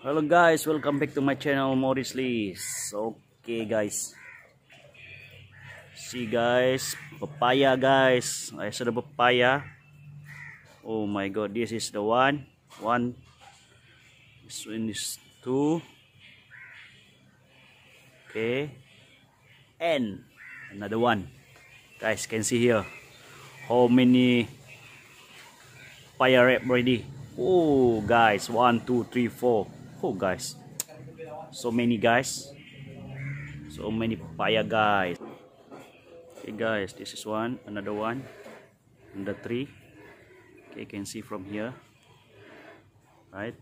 Hello guys, welcome back to my channel Morris Lees. Okay guys. See guys, papaya guys. I saw the papaya. Oh my god, this is the one. One. This one is two. Okay. And another one. Guys, can see here how many papaya ready. Oh guys, one, two, three, four. Oh guys, so many guys. So many papaya guys. Okay guys, this is one, another one, another three. Okay, you can see from here. Right?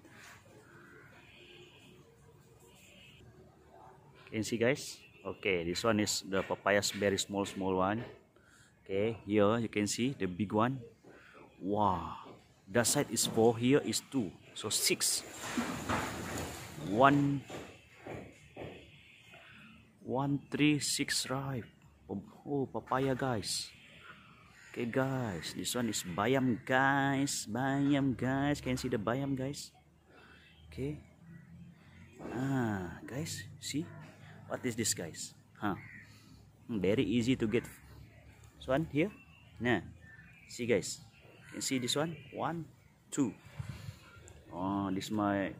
Can see guys? Okay, this one is the papayas, very small, small one. Okay, here you can see the big one. Wow, that side is four, here is two. So six. one one three six ripe oh papaya guys okay guys this one is bayam guys bayam guys can you see the bayam guys okay ah guys see what is this guys huh hmm, very easy to get this one here nah see guys can you see this one one two oh this my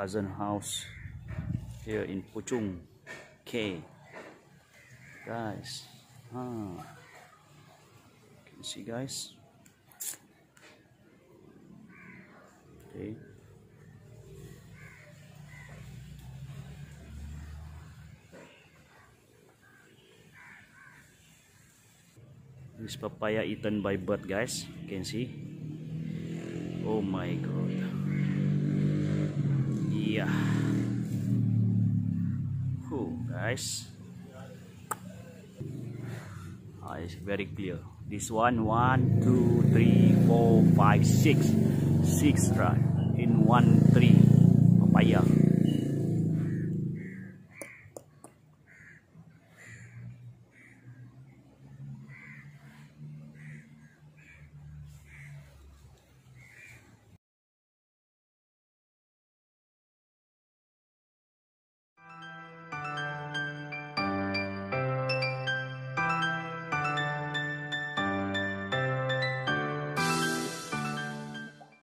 cousin house here in Puchung K guys huh. can you see guys okay this papaya eaten by bird guys you can see oh my god guys uh, it's very clear this one one two three four five six six right in one three, papaya